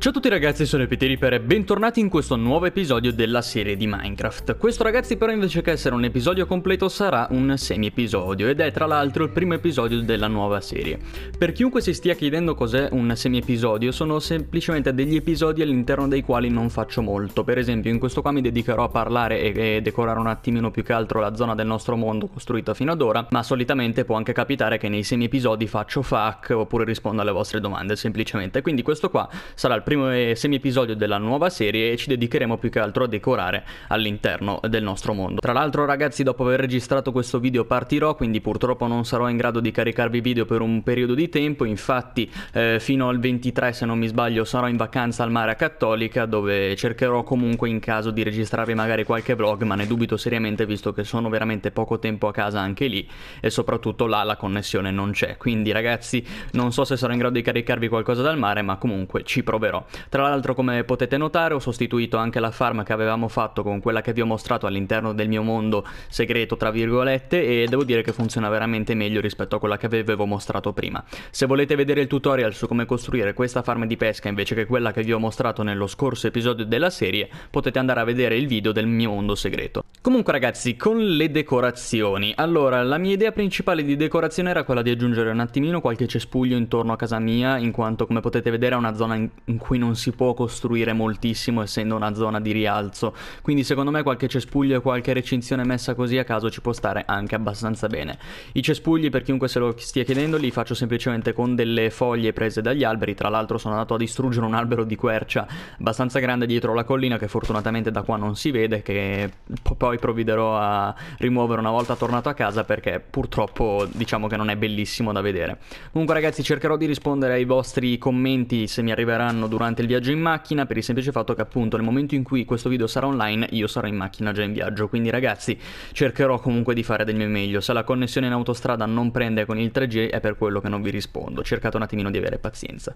Ciao a tutti ragazzi, sono Epiteriper e bentornati in questo nuovo episodio della serie di Minecraft. Questo ragazzi però invece che essere un episodio completo sarà un semi-episodio ed è tra l'altro il primo episodio della nuova serie. Per chiunque si stia chiedendo cos'è un semi-episodio, sono semplicemente degli episodi all'interno dei quali non faccio molto. Per esempio in questo qua mi dedicherò a parlare e, e decorare un attimino più che altro la zona del nostro mondo costruita fino ad ora, ma solitamente può anche capitare che nei semi-episodi faccio fuck oppure rispondo alle vostre domande semplicemente. Quindi questo qua sarà il primo e eh, semi-episodio della nuova serie e ci dedicheremo più che altro a decorare all'interno del nostro mondo. Tra l'altro ragazzi dopo aver registrato questo video partirò, quindi purtroppo non sarò in grado di caricarvi video per un periodo di tempo, infatti eh, fino al 23 se non mi sbaglio sarò in vacanza al mare a Cattolica dove cercherò comunque in caso di registrarvi magari qualche vlog, ma ne dubito seriamente visto che sono veramente poco tempo a casa anche lì e soprattutto là la connessione non c'è. Quindi ragazzi non so se sarò in grado di caricarvi qualcosa dal mare, ma comunque ci proverò però. Tra l'altro come potete notare ho sostituito anche la farm che avevamo fatto con quella che vi ho mostrato all'interno del mio mondo segreto tra virgolette e devo dire che funziona veramente meglio rispetto a quella che avevo mostrato prima. Se volete vedere il tutorial su come costruire questa farm di pesca invece che quella che vi ho mostrato nello scorso episodio della serie potete andare a vedere il video del mio mondo segreto. Comunque ragazzi, con le decorazioni, allora la mia idea principale di decorazione era quella di aggiungere un attimino qualche cespuglio intorno a casa mia, in quanto come potete vedere è una zona in cui non si può costruire moltissimo essendo una zona di rialzo, quindi secondo me qualche cespuglio e qualche recinzione messa così a caso ci può stare anche abbastanza bene. I cespugli per chiunque se lo stia chiedendo li faccio semplicemente con delle foglie prese dagli alberi, tra l'altro sono andato a distruggere un albero di quercia abbastanza grande dietro la collina che fortunatamente da qua non si vede, che... Po- poi provvederò a rimuovere una volta tornato a casa perché purtroppo diciamo che non è bellissimo da vedere. Comunque ragazzi cercherò di rispondere ai vostri commenti se mi arriveranno durante il viaggio in macchina per il semplice fatto che appunto nel momento in cui questo video sarà online io sarò in macchina già in viaggio, quindi ragazzi cercherò comunque di fare del mio meglio. Se la connessione in autostrada non prende con il 3G è per quello che non vi rispondo, cercate un attimino di avere pazienza.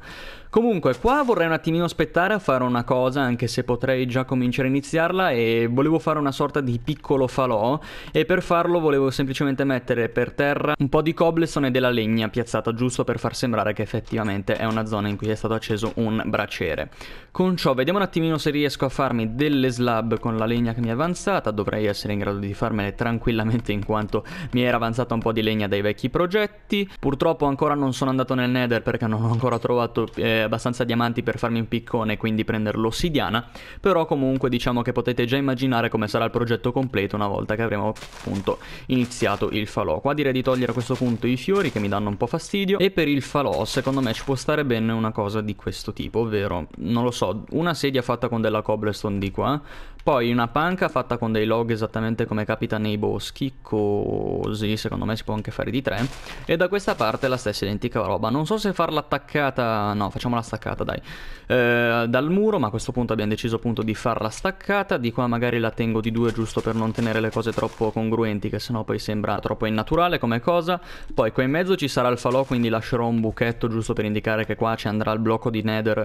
Comunque qua vorrei un attimino aspettare a fare una cosa anche se potrei già cominciare a iniziarla e volevo fare una sorta di piccolo falò e per farlo volevo semplicemente mettere per terra un po' di cobblestone e della legna piazzata giusto per far sembrare che effettivamente è una zona in cui è stato acceso un braciere. Con ciò vediamo un attimino se riesco a farmi delle slab con la legna che mi è avanzata, dovrei essere in grado di farmele tranquillamente in quanto mi era avanzata un po' di legna dai vecchi progetti. Purtroppo ancora non sono andato nel nether perché non ho ancora trovato eh, abbastanza diamanti per farmi un piccone e quindi prendere l'ossidiana, però comunque diciamo che potete già immaginare come sarà il progetto completo una volta che avremo appunto iniziato il falò. Qua direi di togliere a questo punto i fiori che mi danno un po' fastidio e per il falò secondo me ci può stare bene una cosa di questo tipo, ovvero non lo so, una sedia fatta con della cobblestone di qua poi una panca fatta con dei log esattamente come capita nei boschi, così secondo me si può anche fare di tre. E da questa parte la stessa identica roba. Non so se farla attaccata, no facciamola staccata dai, eh, dal muro, ma a questo punto abbiamo deciso appunto di farla staccata. Di qua magari la tengo di due giusto per non tenere le cose troppo congruenti, che sennò poi sembra troppo innaturale come cosa. Poi qua in mezzo ci sarà il falò, quindi lascerò un buchetto giusto per indicare che qua ci andrà il blocco di nether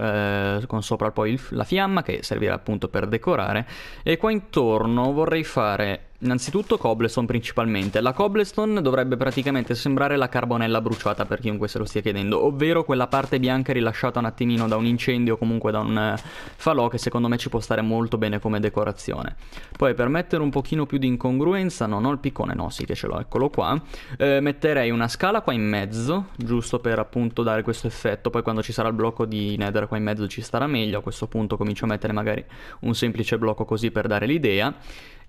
eh, con sopra poi il, la fiamma che servirà appunto per decorare e qua intorno vorrei fare Innanzitutto cobblestone principalmente. La cobblestone dovrebbe praticamente sembrare la carbonella bruciata per chiunque se lo stia chiedendo, ovvero quella parte bianca rilasciata un attimino da un incendio o comunque da un eh, falò che secondo me ci può stare molto bene come decorazione. Poi per mettere un pochino più di incongruenza, non ho il piccone, no sì che ce l'ho, eccolo qua, eh, metterei una scala qua in mezzo, giusto per appunto dare questo effetto, poi quando ci sarà il blocco di nether qua in mezzo ci starà meglio, a questo punto comincio a mettere magari un semplice blocco così per dare l'idea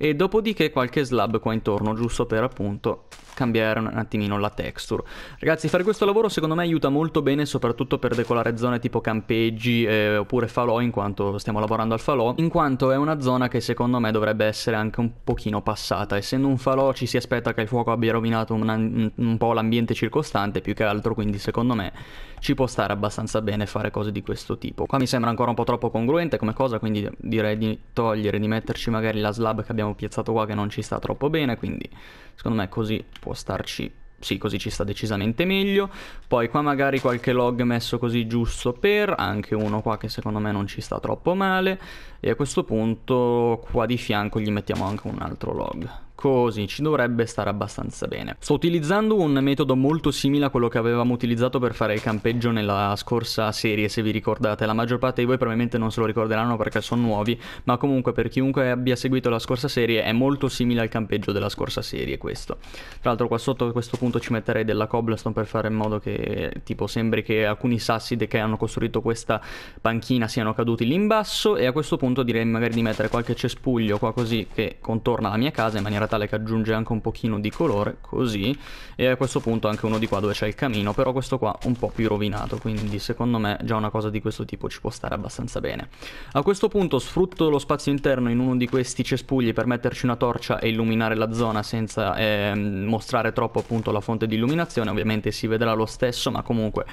e dopodiché qualche slab qua intorno giusto per appunto cambiare un attimino la texture. Ragazzi, fare questo lavoro secondo me aiuta molto bene, soprattutto per decolare zone tipo campeggi eh, oppure falò, in quanto stiamo lavorando al falò, in quanto è una zona che secondo me dovrebbe essere anche un pochino passata. Essendo un falò ci si aspetta che il fuoco abbia rovinato un, un, un po' l'ambiente circostante più che altro, quindi secondo me ci può stare abbastanza bene fare cose di questo tipo. Qua mi sembra ancora un po' troppo congruente come cosa, quindi direi di togliere, di metterci magari la slab che abbiamo piazzato qua che non ci sta troppo bene, quindi secondo me così può starci sì, così ci sta decisamente meglio. Poi qua magari qualche log messo così giusto per, anche uno qua che secondo me non ci sta troppo male. E a questo punto qua di fianco gli mettiamo anche un altro log, così ci dovrebbe stare abbastanza bene. Sto utilizzando un metodo molto simile a quello che avevamo utilizzato per fare il campeggio nella scorsa serie, se vi ricordate. La maggior parte di voi probabilmente non se lo ricorderanno perché sono nuovi, ma comunque per chiunque abbia seguito la scorsa serie è molto simile al campeggio della scorsa serie questo. Tra l'altro qua sotto a questo punto ci metterei della cobblestone per fare in modo che tipo sembri che alcuni sassi che hanno costruito questa panchina siano caduti lì in basso e a questo punto direi magari di mettere qualche cespuglio qua così che contorna la mia casa in maniera tale che aggiunge anche un pochino di colore, così, e a questo punto anche uno di qua dove c'è il camino, però questo qua un po' più rovinato, quindi secondo me già una cosa di questo tipo ci può stare abbastanza bene. A questo punto sfrutto lo spazio interno in uno di questi cespugli per metterci una torcia e illuminare la zona senza eh, mostrare troppo appunto la fonte di illuminazione, ovviamente si vedrà lo stesso, ma comunque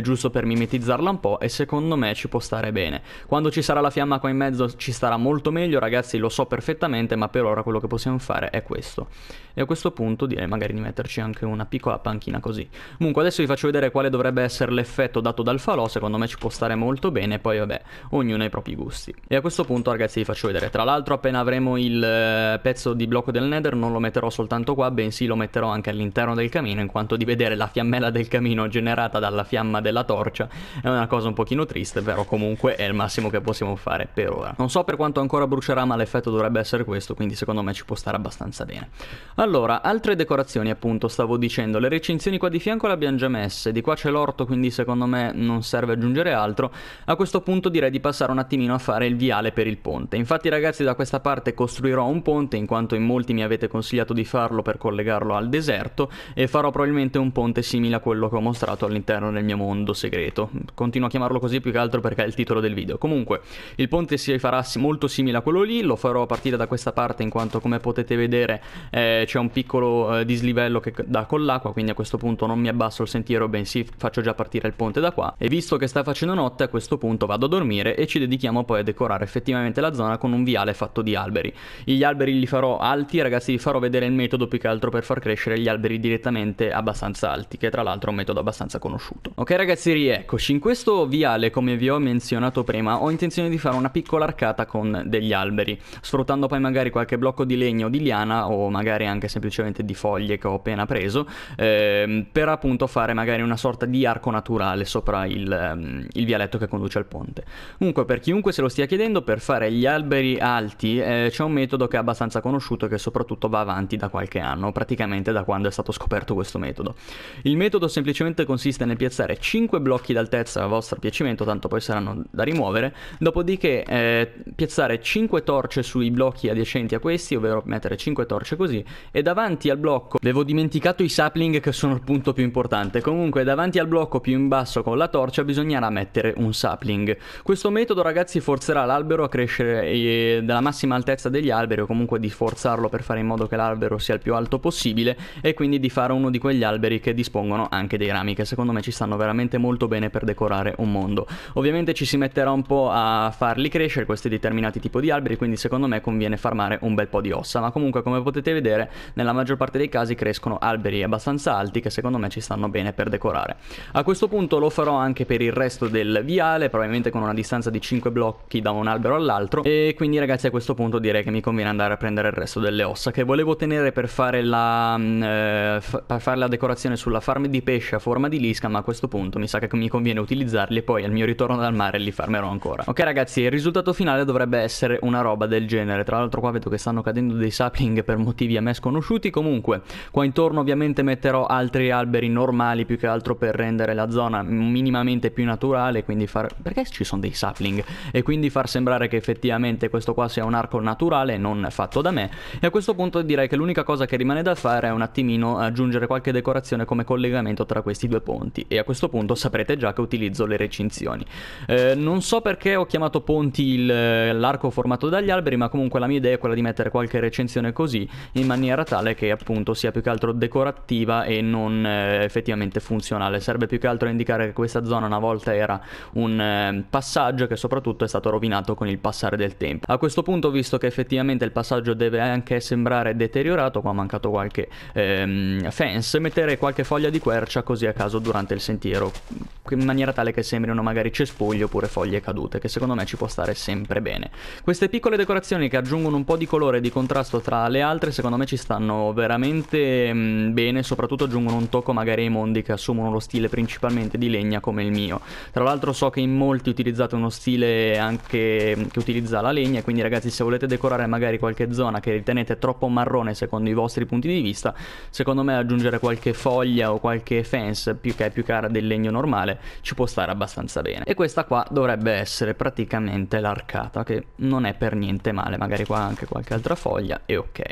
giusto per mimetizzarla un po' e secondo me ci può stare bene. Quando ci sarà la fiamma qua in mezzo ci starà molto meglio, ragazzi, lo so perfettamente, ma per ora quello che possiamo fare è questo. E a questo punto direi magari di metterci anche una piccola panchina così. Comunque adesso vi faccio vedere quale dovrebbe essere l'effetto dato dal falò, secondo me ci può stare molto bene, poi vabbè, ognuno ha i propri gusti. E a questo punto ragazzi vi faccio vedere, tra l'altro appena avremo il eh, pezzo di blocco del nether non lo metterò soltanto qua, bensì lo metterò anche all'interno del camino, in quanto di vedere la fiammella del camino generata dalla fiamma del della torcia. È una cosa un pochino triste, però comunque è il massimo che possiamo fare per ora. Non so per quanto ancora brucerà, ma l'effetto dovrebbe essere questo, quindi secondo me ci può stare abbastanza bene. Allora, altre decorazioni appunto, stavo dicendo, le recinzioni qua di fianco le abbiamo già messe, di qua c'è l'orto, quindi secondo me non serve aggiungere altro. A questo punto direi di passare un attimino a fare il viale per il ponte. Infatti ragazzi, da questa parte costruirò un ponte, in quanto in molti mi avete consigliato di farlo per collegarlo al deserto, e farò probabilmente un ponte simile a quello che ho mostrato all'interno del mio mondo mondo segreto. Continuo a chiamarlo così più che altro perché è il titolo del video. Comunque, il ponte si farà molto simile a quello lì, lo farò a partire da questa parte in quanto come potete vedere eh, c'è un piccolo eh, dislivello che dà con l'acqua, quindi a questo punto non mi abbasso il sentiero, bensì faccio già partire il ponte da qua. E visto che sta facendo notte, a questo punto vado a dormire e ci dedichiamo poi a decorare effettivamente la zona con un viale fatto di alberi. Gli alberi li farò alti, ragazzi, vi farò vedere il metodo più che altro per far crescere gli alberi direttamente abbastanza alti, che tra l'altro è un metodo abbastanza conosciuto. Ok ragazzi rieccoci, in questo viale come vi ho menzionato prima ho intenzione di fare una piccola arcata con degli alberi, sfruttando poi magari qualche blocco di legno o di liana o magari anche semplicemente di foglie che ho appena preso, eh, per appunto fare magari una sorta di arco naturale sopra il, ehm, il, vialetto che conduce al ponte. Comunque per chiunque se lo stia chiedendo, per fare gli alberi alti eh, c'è un metodo che è abbastanza conosciuto e che soprattutto va avanti da qualche anno, praticamente da quando è stato scoperto questo metodo. Il metodo semplicemente consiste nel piazzare 5 blocchi d'altezza a vostro piacimento, tanto poi saranno da rimuovere, dopodiché eh, piazzare 5 torce sui blocchi adiacenti a questi, ovvero mettere 5 torce così, e davanti al blocco, avevo dimenticato i sapling che sono il punto più importante, comunque davanti al blocco più in basso con la torcia bisognerà mettere un sapling. Questo metodo ragazzi forzerà l'albero a crescere eh, dalla massima altezza degli alberi o comunque di forzarlo per fare in modo che l'albero sia il più alto possibile e quindi di fare uno di quegli alberi che dispongono anche dei rami che secondo me ci stanno veramente veramente molto bene per decorare un mondo. Ovviamente ci si metterà un po' a farli crescere questi determinati tipi di alberi, quindi secondo me conviene farmare un bel po' di ossa, ma comunque come potete vedere nella maggior parte dei casi crescono alberi abbastanza alti che secondo me ci stanno bene per decorare. A questo punto lo farò anche per il resto del viale, probabilmente con una distanza di 5 blocchi da un albero all'altro e quindi ragazzi a questo punto direi che mi conviene andare a prendere il resto delle ossa che volevo tenere per fare la, mm, eh, fa fare la decorazione sulla farm di pesce a forma di lisca, ma a questo punto tanto, mi sa che mi conviene utilizzarli e poi al mio ritorno dal mare li farmerò ancora. Ok ragazzi, il risultato finale dovrebbe essere una roba del genere, tra l'altro qua vedo che stanno cadendo dei sapling per motivi a me sconosciuti, comunque qua intorno ovviamente metterò altri alberi normali più che altro per rendere la zona minimamente più naturale, quindi far... perché ci sono dei sapling? E quindi far sembrare che effettivamente questo qua sia un arco naturale e non fatto da me. E a questo punto direi che l'unica cosa che rimane da fare è un attimino aggiungere qualche decorazione come collegamento tra questi due ponti. E a questo punto appunto saprete già che utilizzo le recinzioni. Eh, non so perché ho chiamato ponti eh, l'arco formato dagli alberi, ma comunque la mia idea è quella di mettere qualche recinzione così, in maniera tale che appunto sia più che altro decorativa e non eh, effettivamente funzionale. Serve più che altro a indicare che questa zona una volta era un eh, passaggio che soprattutto è stato rovinato con il passare del tempo. A questo punto, visto che effettivamente il passaggio deve anche sembrare deteriorato, qua ha mancato qualche ehm, fence, mettere qualche foglia di quercia così a caso durante il sentiero intero, in maniera tale che sembrino magari cespugli oppure foglie cadute, che secondo me ci può stare sempre bene. Queste piccole decorazioni che aggiungono un po' di colore e di contrasto tra le altre, secondo me ci stanno veramente mh, mm, bene, soprattutto aggiungono un tocco magari ai mondi che assumono lo stile principalmente di legna come il mio. Tra l'altro so che in molti utilizzate uno stile anche mm, che utilizza la legna, quindi ragazzi se volete decorare magari qualche zona che ritenete troppo marrone secondo i vostri punti di vista, secondo me aggiungere qualche foglia o qualche fence più che è più cara del legno legno normale ci può stare abbastanza bene. E questa qua dovrebbe essere praticamente l'arcata, che non è per niente male, magari qua anche qualche altra foglia e ok.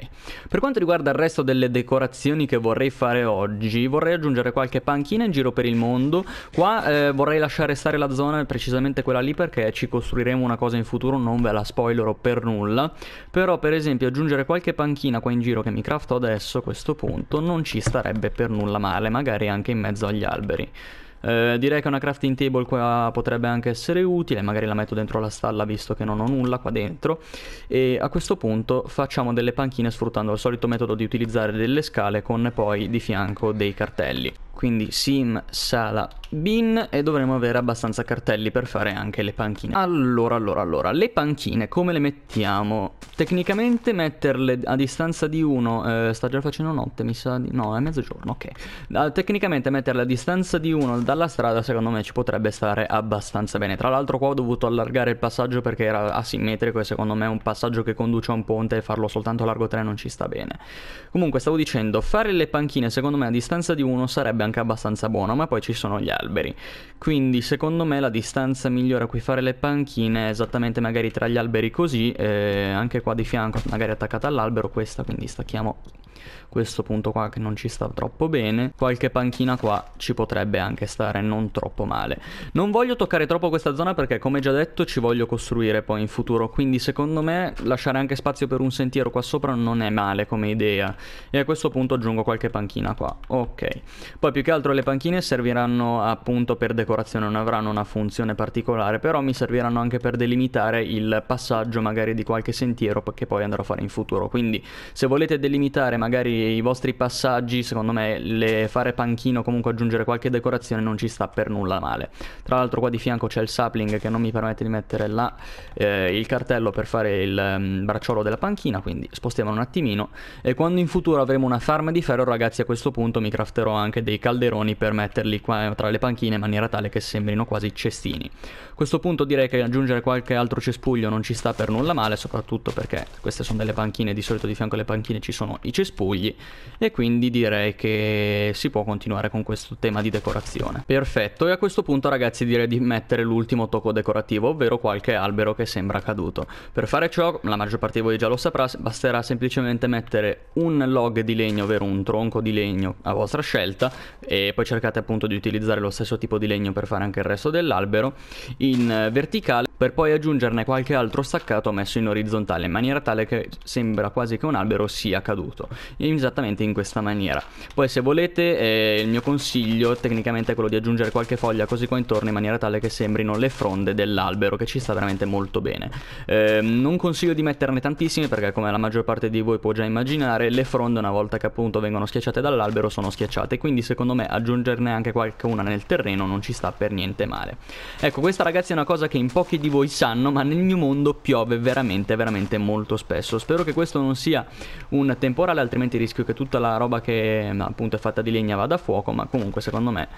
Per quanto riguarda il resto delle decorazioni che vorrei fare oggi, vorrei aggiungere qualche panchina in giro per il mondo. Qua eh, vorrei lasciare stare la zona, precisamente quella lì, perché ci costruiremo una cosa in futuro, non ve la spoilerò per nulla. Però per esempio aggiungere qualche panchina qua in giro che mi crafto adesso a questo punto non ci starebbe per nulla male, magari anche in mezzo agli alberi. Eh, direi che una crafting table qua potrebbe anche essere utile, magari la metto dentro la stalla visto che non ho nulla qua dentro e a questo punto facciamo delle panchine sfruttando il solito metodo di utilizzare delle scale con poi di fianco dei cartelli quindi sim, sala, bin e dovremo avere abbastanza cartelli per fare anche le panchine. Allora, allora, allora, le panchine come le mettiamo? Tecnicamente metterle a distanza di uno, eh, sta già facendo notte mi sa di... no è mezzogiorno, ok. Ah, tecnicamente metterle a distanza di uno dalla strada secondo me ci potrebbe stare abbastanza bene. Tra l'altro qua ho dovuto allargare il passaggio perché era asimmetrico e secondo me un passaggio che conduce a un ponte e farlo soltanto a largo 3 non ci sta bene. Comunque stavo dicendo, fare le panchine secondo me a distanza di uno sarebbe anche abbastanza buono, ma poi ci sono gli alberi. Quindi secondo me la distanza migliore a cui fare le panchine è esattamente magari tra gli alberi così, eh, anche qua di fianco, magari attaccata all'albero questa, quindi stacchiamo questo punto qua che non ci sta troppo bene, qualche panchina qua ci potrebbe anche stare non troppo male. Non voglio toccare troppo questa zona perché come già detto ci voglio costruire poi in futuro, quindi secondo me lasciare anche spazio per un sentiero qua sopra non è male come idea e a questo punto aggiungo qualche panchina qua, ok. Poi più che altro le panchine serviranno appunto per decorazione, non avranno una funzione particolare, però mi serviranno anche per delimitare il passaggio magari di qualche sentiero che poi andrò a fare in futuro, quindi se volete delimitare magari magari i vostri passaggi, secondo me, le fare panchino, comunque aggiungere qualche decorazione non ci sta per nulla male. Tra l'altro qua di fianco c'è il sapling che non mi permette di mettere là eh, il cartello per fare il um, bracciolo della panchina, quindi spostiamo un attimino. E quando in futuro avremo una farm di ferro, ragazzi, a questo punto mi crafterò anche dei calderoni per metterli qua tra le panchine in maniera tale che sembrino quasi cestini. A questo punto direi che aggiungere qualche altro cespuglio non ci sta per nulla male, soprattutto perché queste sono delle panchine, di solito di fianco alle panchine ci sono i cespugli cespugli e quindi direi che si può continuare con questo tema di decorazione. Perfetto, e a questo punto ragazzi direi di mettere l'ultimo tocco decorativo, ovvero qualche albero che sembra caduto. Per fare ciò, la maggior parte di voi già lo saprà, basterà semplicemente mettere un log di legno, ovvero un tronco di legno a vostra scelta, e poi cercate appunto di utilizzare lo stesso tipo di legno per fare anche il resto dell'albero, in eh, verticale per poi aggiungerne qualche altro staccato messo in orizzontale in maniera tale che sembra quasi che un albero sia caduto esattamente in questa maniera poi se volete eh, il mio consiglio tecnicamente è quello di aggiungere qualche foglia così qua intorno in maniera tale che sembrino le fronde dell'albero che ci sta veramente molto bene eh, non consiglio di metterne tantissime perché come la maggior parte di voi può già immaginare le fronde una volta che appunto vengono schiacciate dall'albero sono schiacciate quindi secondo me aggiungerne anche qualcuna nel terreno non ci sta per niente male ecco questa ragazzi è una cosa che in pochi di voi sanno, ma nel mio mondo piove veramente, veramente molto spesso. Spero che questo non sia un temporale, altrimenti rischio che tutta la roba che mm, appunto è fatta di legna vada a fuoco, ma comunque secondo me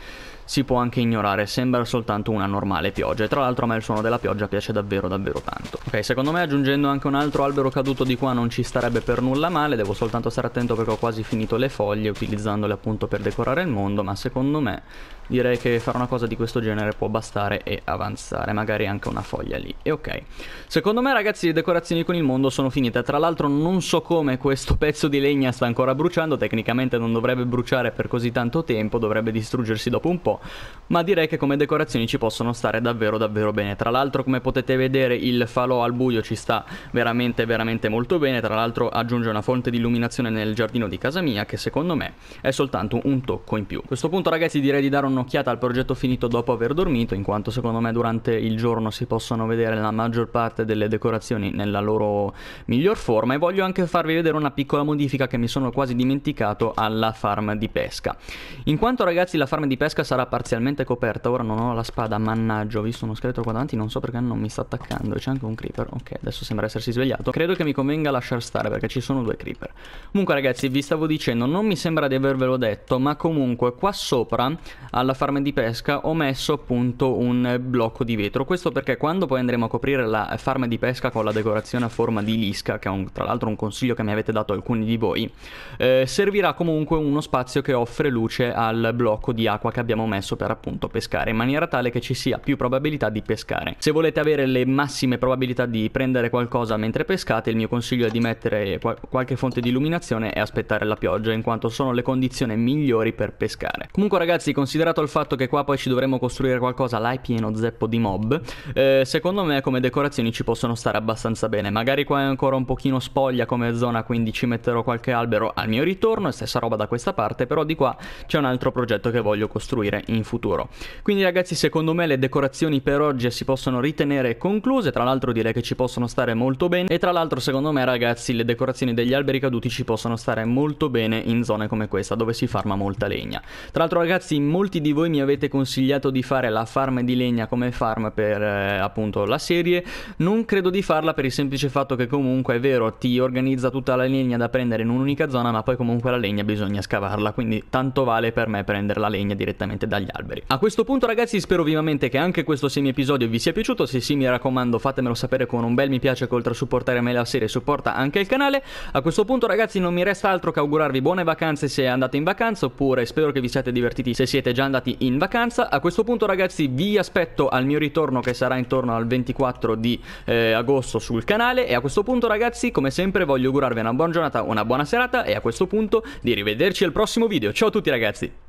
si può anche ignorare, sembra soltanto una normale pioggia. E tra l'altro a me il suono della pioggia piace davvero, davvero tanto. Ok, secondo me aggiungendo anche un altro albero caduto di qua non ci starebbe per nulla male, devo soltanto stare attento perché ho quasi finito le foglie utilizzandole appunto per decorare il mondo, ma secondo me direi che fare una cosa di questo genere può bastare e avanzare, magari anche una foglia lì. E ok. Secondo me ragazzi le decorazioni con il mondo sono finite, tra l'altro non so come questo pezzo di legna sta ancora bruciando, tecnicamente non dovrebbe bruciare per così tanto tempo, dovrebbe distruggersi dopo un po', ma direi che come decorazioni ci possono stare davvero davvero bene. Tra l'altro come potete vedere il falò al buio ci sta veramente veramente molto bene, tra l'altro aggiunge una fonte di illuminazione nel giardino di casa mia che secondo me è soltanto un tocco in più. A questo punto ragazzi direi di dare un un'occhiata al progetto finito dopo aver dormito, in quanto secondo me durante il giorno si possono vedere la maggior parte delle decorazioni nella loro miglior forma e voglio anche farvi vedere una piccola modifica che mi sono quasi dimenticato alla farm di pesca. In quanto ragazzi la farm di pesca sarà parzialmente coperta, ora non ho la spada, mannaggia, ho visto uno scheletro qua davanti, non so perché non mi sta attaccando, c'è anche un creeper, ok, adesso sembra essersi svegliato, credo che mi convenga lasciar stare perché ci sono due creeper. Comunque ragazzi vi stavo dicendo, non mi sembra di avervelo detto, ma comunque qua sopra alla alla farm di pesca ho messo appunto un blocco di vetro. Questo perché quando poi andremo a coprire la farm di pesca con la decorazione a forma di lisca, che è un, tra l'altro un consiglio che mi avete dato alcuni di voi, eh, servirà comunque uno spazio che offre luce al blocco di acqua che abbiamo messo per appunto pescare, in maniera tale che ci sia più probabilità di pescare. Se volete avere le massime probabilità di prendere qualcosa mentre pescate, il mio consiglio è di mettere qual qualche fonte di illuminazione e aspettare la pioggia, in quanto sono le condizioni migliori per pescare. Comunque ragazzi, considerate dato il fatto che qua poi ci dovremmo costruire qualcosa, là è pieno zeppo di mob, eh, secondo me come decorazioni ci possono stare abbastanza bene. Magari qua è ancora un pochino spoglia come zona, quindi ci metterò qualche albero al mio ritorno stessa roba da questa parte, però di qua c'è un altro progetto che voglio costruire in futuro. Quindi ragazzi, secondo me le decorazioni per oggi si possono ritenere concluse, tra l'altro direi che ci possono stare molto bene e tra l'altro secondo me ragazzi le decorazioni degli alberi caduti ci possono stare molto bene in zone come questa dove si farma molta legna. Tra l'altro ragazzi in molti molti di voi mi avete consigliato di fare la farm di legna come farm per eh, appunto la serie, non credo di farla per il semplice fatto che comunque è vero, ti organizza tutta la legna da prendere in un'unica zona, ma poi comunque la legna bisogna scavarla, quindi tanto vale per me prendere la legna direttamente dagli alberi. A questo punto ragazzi spero vivamente che anche questo semi episodio vi sia piaciuto, se sì mi raccomando fatemelo sapere con un bel mi piace che oltre a supportare me la serie supporta anche il canale. A questo punto ragazzi non mi resta altro che augurarvi buone vacanze se andate in vacanza oppure spero che vi siate divertiti se siete già andati in vacanza. A questo punto ragazzi vi aspetto al mio ritorno che sarà intorno al 24 di eh, agosto sul canale e a questo punto ragazzi come sempre voglio augurarvi una buona giornata, una buona serata e a questo punto di rivederci al prossimo video. Ciao a tutti ragazzi!